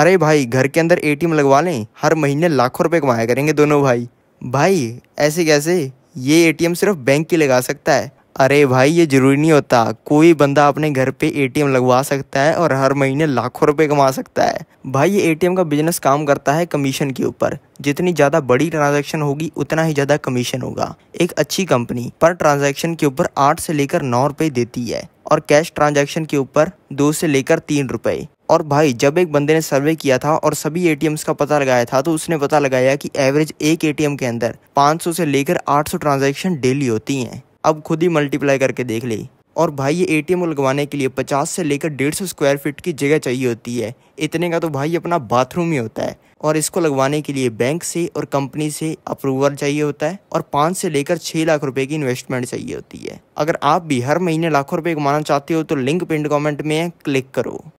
अरे भाई घर के अंदर एटीएम लगवा लें हर महीने लाखों रुपए कमाया करेंगे दोनों भाई भाई ऐसे कैसे ये एटीएम सिर्फ बैंक की लगा सकता है अरे भाई ये जरूरी नहीं होता कोई बंदा अपने घर पे एटीएम लगवा सकता है और हर महीने लाखों रुपए कमा सकता है भाई ये एटीएम का बिजनेस काम करता है कमीशन के ऊपर जितनी ज़्यादा बड़ी ट्रांजैक्शन होगी उतना ही ज़्यादा कमीशन होगा एक अच्छी कंपनी पर ट्रांजैक्शन के ऊपर आठ से लेकर नौ रुपए देती है और कैश ट्रांजेक्शन के ऊपर दो से लेकर तीन रुपए और भाई जब एक बंदे ने सर्वे किया था और सभी ए का पता लगाया था तो उसने पता लगाया कि एवरेज एक ए के अंदर 500 से लेकर 800 ट्रांजैक्शन डेली होती हैं अब खुद ही मल्टीप्लाई करके देख ली और भाई ये एटीएम लगवाने के लिए 50 से लेकर 150 स्क्वायर फीट की जगह चाहिए होती है इतने का तो भाई अपना बाथरूम ही होता है और इसको लगवाने के लिए बैंक से और कंपनी से अप्रूवल चाहिए होता है और पाँच से लेकर छः लाख रुपए की इन्वेस्टमेंट चाहिए होती है अगर आप भी हर महीने लाखों रुपए कमाना चाहते हो तो लिंक पिंड कॉमेंट में क्लिक करो